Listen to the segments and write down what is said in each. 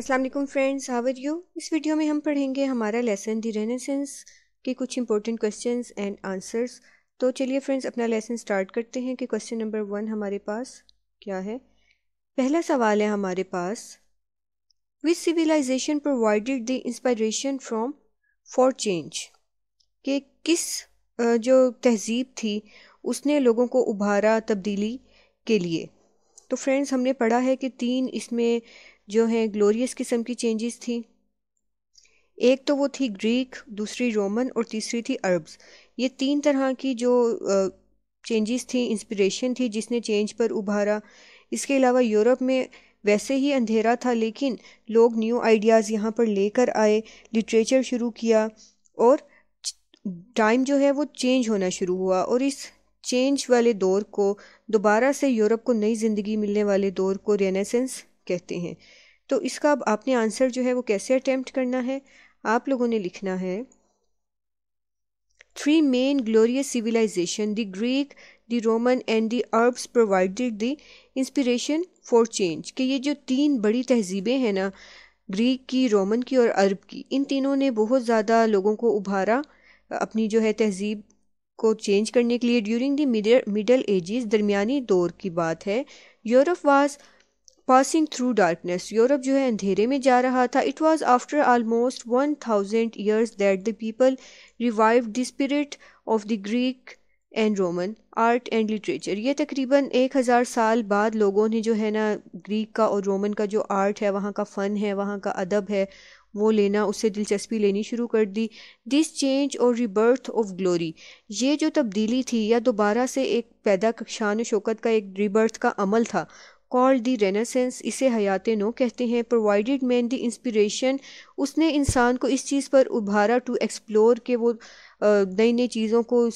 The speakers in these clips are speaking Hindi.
अस्सलाम वालेकुम फ्रेंड्स हाउ आर यू इस वीडियो में हम पढ़ेंगे हमारा लेसन दी रेनेसेंस के कुछ इंपॉर्टेंट क्वेश्चंस एंड आंसर्स तो चलिए फ्रेंड्स अपना लेसन स्टार्ट करते हैं कि क्वेश्चन नंबर वन हमारे पास क्या है पहला सवाल है हमारे पास which civilization provided the inspiration from for change के किस जो तहजीब थी उसने लोगों को उभारा तब्दीली के लिए तो फ्रेंड्स हमने पढ़ा है कि तीन इसमें जो हैं ग्लोरियस किस्म की चेंजेस थी एक तो वो थी ग्रीक दूसरी रोमन और तीसरी थी अरब्स ये तीन तरह की जो चेंजेस थी इंस्पिरेशन थी जिसने चेंज पर उभारा इसके अलावा यूरोप में वैसे ही अंधेरा था लेकिन लोग न्यू आइडियाज़ यहाँ पर लेकर आए लिटरेचर शुरू किया और टाइम जो है वो चेंज होना शुरू हुआ और इस चेंज वाले दौर को दोबारा से यूरोप को नई ज़िंदगी मिलने वाले दौर को रेनेसेंस कहते हैं तो इसका अब आपने आंसर जो है वो कैसे अटैम्प्ट करना है आप लोगों ने लिखना है three main glorious civilization the Greek the Roman and the Arabs provided the inspiration for change कि ये जो तीन बड़ी तहजीबें हैं ना ग्रीक की रोमन की और अरब की इन तीनों ने बहुत ज़्यादा लोगों को उभारा अपनी जो है तहजीब को चेंज करने के लिए ड्यूरिंग द मिडल एजिस दरमिया दौर की बात है Europe was passing through darkness Europe जो है अंधेरे में जा रहा था it was after almost one thousand years that the people revive the spirit of the Greek and Roman art and literature ये तकरीबन एक हज़ार साल बाद लोगों ने जो है ना ग्रीक का और रोमन का जो आर्ट है वहाँ का फ़न है वहाँ का अदब है वो लेना उससे दिलचस्पी लेनी शुरू कर दी दिस चेंज और रिबर्थ ऑफ ग्लोरी ये जो तब्दीली थी या दोबारा से एक पैदा शान शौकत का एक रिबर्थ का अमल था कॉल्ड दी रेनासेंस इसे हयात नो कहते हैं प्रोवाइडेड मैन दी इंस्पिरेशन उसने इंसान को इस चीज़ पर उभारा टू एक्सप्लोर के वो नई नई चीज़ों को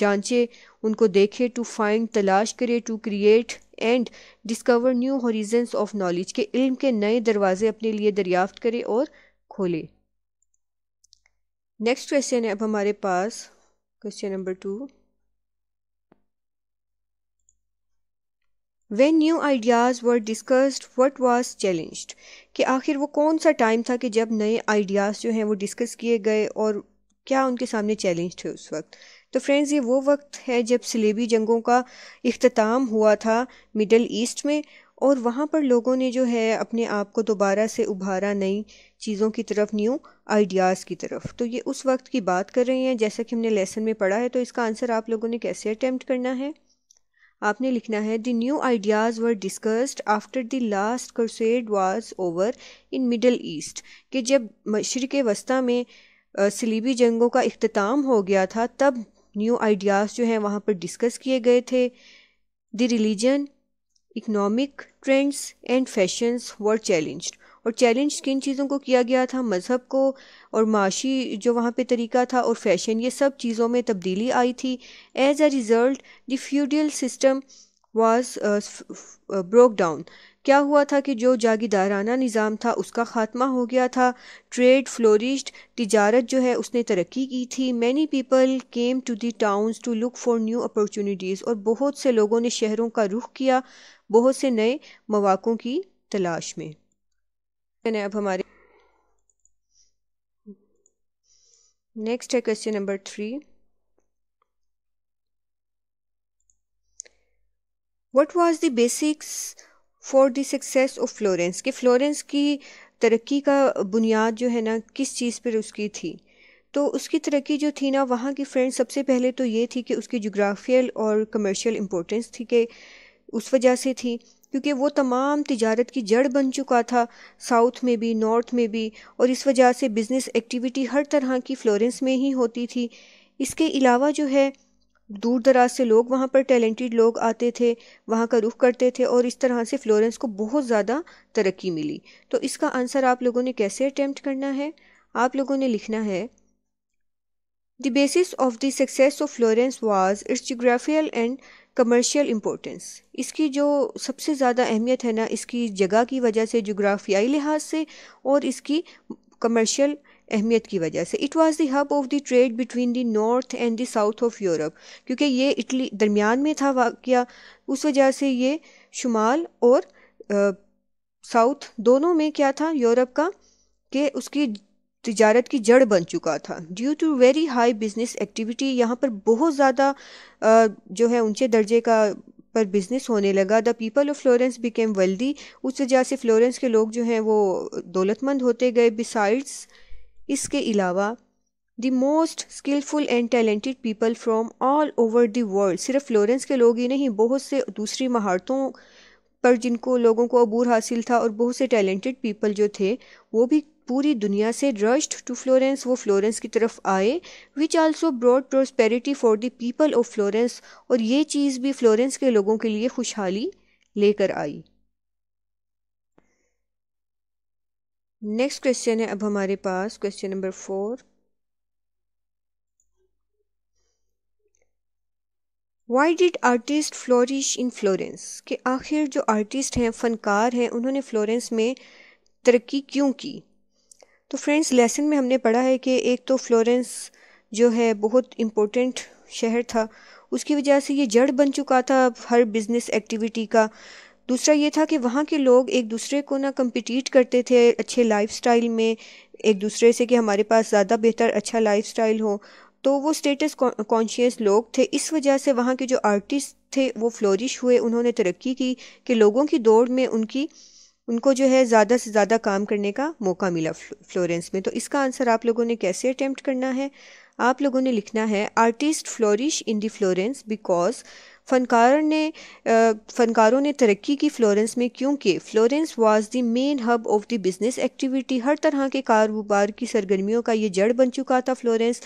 जांचे उनको देखे टू फाइंड तलाश करे to create and discover new horizons of knowledge के इल्म के नए दरवाजे अपने लिए दरियाफ्त करे और खोले नेक्स्ट क्वेश्चन है अब हमारे पास question number two When new ideas were discussed, what was challenged? कि आखिर वो कौन सा टाइम था कि जब नए आइडियाज़ जो हैं वो डिस्कस किए गए और क्या उनके सामने चैलेंज थे उस वक्त तो फ्रेंड्स ये वो वक्त है जब सलेबी जंगों का अख्ताम हुआ था मिडल ईस्ट में और वहाँ पर लोगों ने जो है अपने आप को दोबारा से उभारा नई चीज़ों की तरफ न्यू आइडियाज़ की तरफ तो ये उस वक्त की बात कर रही हैं जैसा कि हमने लेसन में पढ़ा है तो इसका आंसर आप लोगों ने कैसे अटैम्प्ट करना है आपने लिखना है the new ideas were discussed after the last crusade was over in Middle East कि जब मशरक़ वस्ती में सलीबी जंगों का अख्ताम हो गया था तब न्यू आइडियाज़ जो हैं वहाँ पर डिस्कस किए गए थे the religion economic trends and fashions were challenged और चैलेंज किन चीज़ों को किया गया था मज़हब को और माशी जो वहाँ पर तरीका था और फैशन ये सब चीज़ों में तब्दीली आई थी as a result the system was broke down क्या हुआ था कि जो जागीदाराना निज़ाम था उसका ख़ात्मा हो गया था ट्रेड फ्लोरिश्ड तजारत जो है उसने तरक्की की थी many people came to the towns to look for new opportunities और बहुत से लोगों ने शहरों का रुख किया बहुत से नए मौाक़ों की तलाश में मैंने अब हमारी नेक्स्ट है question number three what was the basics for the success of Florence कि फ्लोरेंस की तरक्की का बुनियाद जो है ना किस चीज़ पर उसकी थी तो उसकी तरक्की जो थी ना वहाँ की फ्रेंड सबसे पहले तो ये थी कि उसकी जोग्राफियल और कमर्शियल इम्पोर्टेंस थी कि उस वजह से थी क्योंकि वो तमाम तजारत की जड़ बन चुका था साउथ में भी नॉर्थ में भी और इस वजह से बिज़नेस एक्टिविटी हर तरह की फ्लोरेंस में ही होती थी इसके अलावा जो है दूर दराज से लोग वहाँ पर टैलेंटेड लोग आते थे वहाँ का रुख करते थे और इस तरह से फ्लोरेंस को बहुत ज़्यादा तरक्की मिली तो इसका आंसर आप लोगों ने कैसे अटैम्प्ट करना है आप लोगों ने लिखना है the basis of the success of Florence was its geographical and commercial importance इसकी जो सबसे ज़्यादा अहमियत है ना इसकी जगह की वजह से जोग्राफियाई लिहाज से और इसकी कमर्शियल अहमियत की वजह से it was the hub of the trade between the north and the south of Europe क्योंकि ये इटली दरमियान में था वाक़ उस वजह से ये शुमाल और साउथ दोनों में क्या था यूरोप का कि उसकी तजारत की जड़ बन चुका था due to very high business activity यहाँ पर बहुत ज़्यादा जो है ऊंचे दर्जे का पर बिज़नेस होने लगा the people of Florence became wealthy उस वजह से फ्लोरेंस के लोग जो हैं वो दौलतमंद होते गए बिसाइड्स इसके अलावा the most skilful and talented people from all over the world सिर्फ फ्लोरेंस के लोग ही नहीं बहुत से दूसरी महारतों पर जिनको लोगों को अबूर हासिल था और बहुत से टैलेंटेड पीपल जो थे वो भी पूरी दुनिया से रश्ड टू फ्लोरेंस वो फ्लोरेंस की तरफ आए which also broad prosperity for the people of Florence और ये चीज़ भी फ्लोरेंस के लोगों के लिए खुशहाली लेकर आई नेक्स्ट क्वेश्चन है अब हमारे पास question number four why did artist flourish in Florence कि आखिर जो आर्टिस्ट हैं फनकार हैं उन्होंने फ्लोरेंस में तरक्की क्यों की तो फ्रेंड्स लेसन में हमने पढ़ा है कि एक तो फ्लोरेंस जो है बहुत इम्पोर्टेंट शहर था उसकी वजह से ये जड़ बन चुका था हर बिज़नेस एक्टिविटी का दूसरा ये था कि वहाँ के लोग एक दूसरे को ना कम्पिटिट करते थे अच्छे लाइफस्टाइल में एक दूसरे से कि हमारे पास ज़्यादा बेहतर अच्छा लाइफस्टाइल हो तो वो स्टेटस कॉन्शियस लोग थे इस वजह से वहाँ के जो आर्टिस्ट थे वो फ्लोरिश हुए उन्होंने तरक्की की कि लोगों की दौड़ में उनकी उनको जो है ज़्यादा से ज़्यादा काम करने का मौका मिला फ्लोरेंस में तो इसका आंसर आप लोगों ने कैसे अटैम्प्ट करना है आप लोगों ने लिखना है artist flourish in the Florence because फनकार ने फनकारों ने तरक्की की फ्लोरेंस में क्योंकि Florence was the main hub of the business activity हर तरह के कारोबार की सरगर्मियों का ये जड़ बन चुका था Florence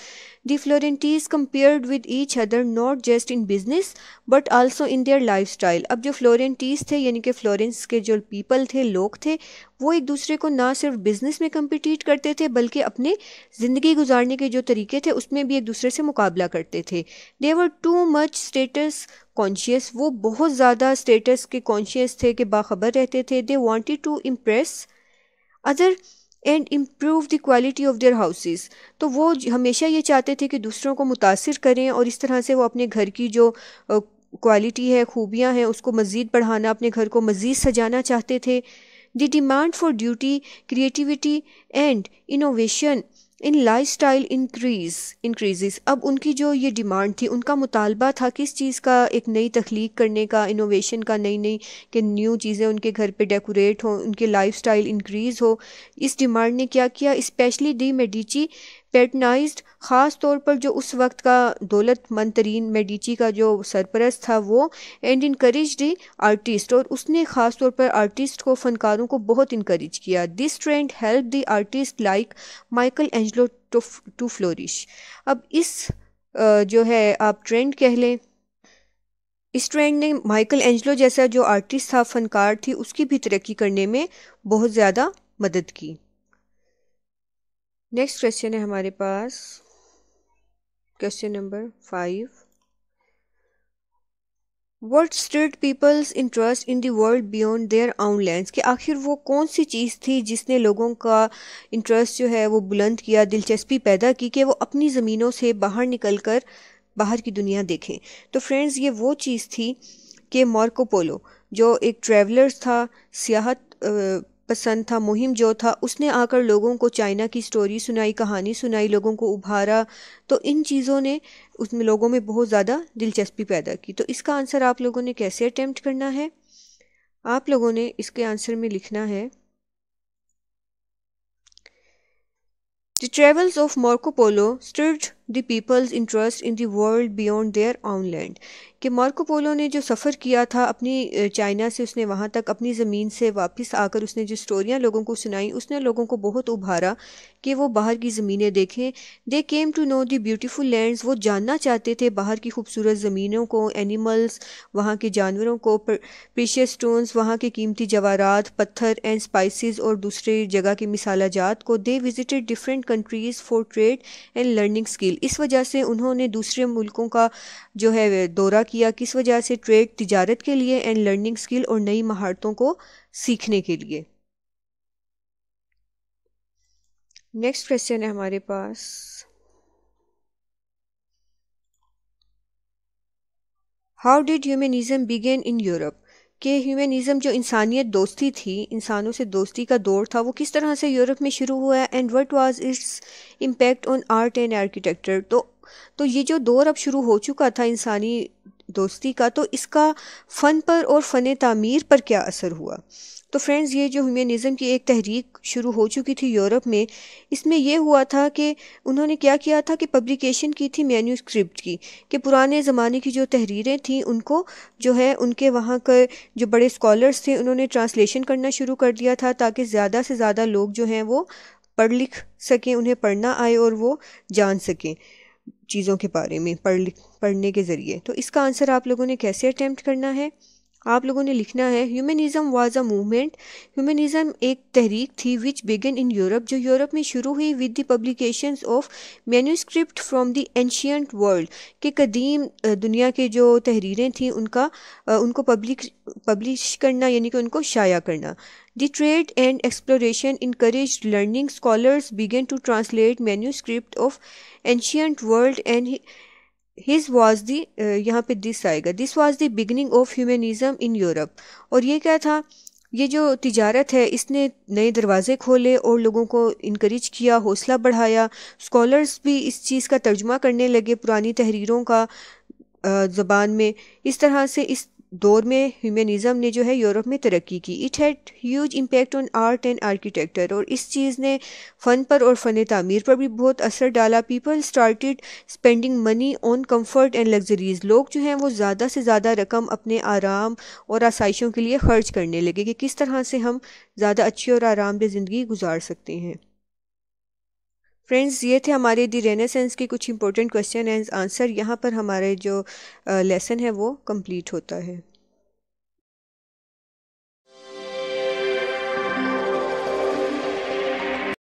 the Florentines compared with each other not just in business but also in their life अब जो फ्लोरेंटीज थे यानी कि फ्लोरेंस के जो पीपल थे लोग थे वो एक दूसरे को ना सिर्फ बिजनेस में कम्पिटिट करते थे बल्कि अपने ज़िंदगी गुजारने के जो तरीके थे उसमें भी एक दूसरे से मुकाबला करते थे they were too much status conscious वो बहुत ज़्यादा स्टेटस के कॉन्शियस थे कि बाखबर रहते थे they wanted to impress other and improve the quality of their houses तो वो हमेशा ये चाहते थे कि दूसरों को मुतासर करें और इस तरह से वो अपने घर की जो क्वालिटी है खूबियाँ हैं उसको मज़ीद बढ़ाना अपने घर को मज़ीद सजाना चाहते थे The demand for duty, creativity and innovation in life style increase increases अब उनकी जो ये डिमांड थी उनका मुतालबा था किस चीज़ का एक नई तख्लीक करने का इनोवेशन का नई नई कि न्यू चीज़ें उनके घर पे डेकोरेट हो उनके लाइफ स्टाइल इंक्रीज़ हो इस डिमांड ने क्या किया इस्पेशली डी मेडिची पैटनाइज्ड ख़ास तौर पर जो उस वक्त का दौलत तरीन मेडिची का जो सरपरस्त था वो एंड इनक्रेज दी आर्टिस्ट और उसने ख़ास तौर पर आर्टिस्ट को फ़नकारों को बहुत इनक्रेज किया this trend help the artist like Michelangelo to flourish अब इस जो है आप ट्रेंड कह लें इस ट्रेंड ने माइकल एंजलो जैसा जो आर्टिस्ट था फनकार थी उसकी भी तरक्की करने में बहुत ज़्यादा मदद की नेक्स्ट क्वेश्चन है हमारे पास question number five what stirred people's interest in the world beyond their own land कि आखिर वो कौन सी चीज़ थी जिसने लोगों का इंटरेस्ट जो है वो बुलंद किया दिलचस्पी पैदा की कि वो अपनी ज़मीनों से बाहर निकल कर बाहर की दुनिया देखें तो फ्रेंड्स ये वो चीज़ थी कि मॉर्कोपोलो जो एक ट्रेवलर्स था सियाहत पसंद था मुहिम जो था उसने आकर लोगों को चाइना की स्टोरी सुनाई कहानी सुनाई लोगों को उभारा तो इन चीज़ों ने उसमें लोगों में बहुत ज़्यादा दिलचस्पी पैदा की तो इसका आंसर आप लोगों ने कैसे अटैम्प्ट करना है आप लोगों ने इसके आंसर में लिखना है the travels of Marco stirred the people's interest in the world beyond their own land कि मार्को पोलो ने जो सफ़र किया था अपनी चाइना से उसने वहाँ तक अपनी ज़मीन से वापस आकर उसने जो स्टोरियाँ लोगों को सुनाई उसने लोगों को बहुत उभारा कि वो बाहर की ज़मीनें देखें they came to know the beautiful lands वो जानना चाहते थे बाहर की खूबसूरत ज़मीनों को एनिमल्स वहाँ के जानवरों को प्रीशियस स्टोन्स वहाँ के कीमती जवाहरात पत्थर एंड स्पाइस और दूसरे जगह के मिसाला जात को they visited different countries for trade and learning skill इस वजह से उन्होंने दूसरे मुल्कों का जो है दौरा किया किस वजह से ट्रेड तजारत के लिए एंड लर्निंग स्किल और नई महारतों को सीखने के लिए नेक्स्ट क्वेश्चन है हमारे पास how did humanism begin in Europe कि ह्यूमनिज़म जो इंसानियत दोस्ती थी इंसानों से दोस्ती का दौर था वो किस तरह से यूरोप में शुरू हुआ and what was its impact on art and architecture तो तो ये जो दौर अब शुरू हो चुका था इंसानी दोस्ती का तो इसका फ़न पर और फ़न तमीर पर क्या असर हुआ तो फ्रेंड्स ये जो ह्यूमनिज़म की एक तहरीक शुरू हो चुकी थी यूरोप में इसमें यह हुआ था कि उन्होंने क्या किया था कि पब्लिकेशन की थी मैन्यूस्क्रिप्ट की कि पुराने ज़माने की जो तहरीरें थीं उनको जो है उनके वहाँ के जो बड़े स्कॉलर्स थे उन्होंने ट्रांसलेशन करना शुरू कर दिया था ताकि ज़्यादा से ज़्यादा लोग जो हैं वो पढ़ लिख सकें उन्हें पढ़ना आए और वो जान सकें चीज़ों के बारे में पढ़ पढ़ने के ज़रिए तो इसका आंसर आप लोगों ने कैसे अटैम्प्ट करना है आप लोगों ने लिखना है humanism was a movement humanism एक तहरीक थी विच बिगन इन यूरोप जो यूरोप में शुरू हुई with the publication of manuscript from the ancient world के कदीम दुनिया के जो तहरीरें थीं उनका उनको पब्लिक पब्लिश करना यानी कि उनको शाया करना the trade and exploration increase learning scholars began to translate manuscripts of ancient world and his was the यहाँ पे दिस आएगा this was the beginning of humanism in Europe और ये क्या था ये जो तिजारत है इसने नए दरवाज़े खोले और लोगों को इनक्रेज किया हौसला बढ़ाया स्कॉलर्स भी इस चीज़ का तर्जमा करने लगे पुरानी तहरीरों का ज़बान में इस तरह से इस दौर में ह्यूमनिज़म ने जो है यूरोप में तरक्की की it had huge impact on art and architecture और इस चीज़ ने फ़न पर और फ़न तमीर पर भी बहुत असर डाला people started spending money on comfort and luxuries लोग जो हैं वो ज़्यादा से ज़्यादा रकम अपने आराम और आसाइशों के लिए खर्च करने लगे कि किस तरह से हम ज़्यादा अच्छी और आरामदेह ज़िंदगी गुजार सकते हैं फ्रेंड्स ये थे हमारे दी रेनेसेंस के कुछ इंपॉर्टेंट क्वेश्चन एंड आंसर यहाँ पर हमारे जो लेसन है वो कंप्लीट होता है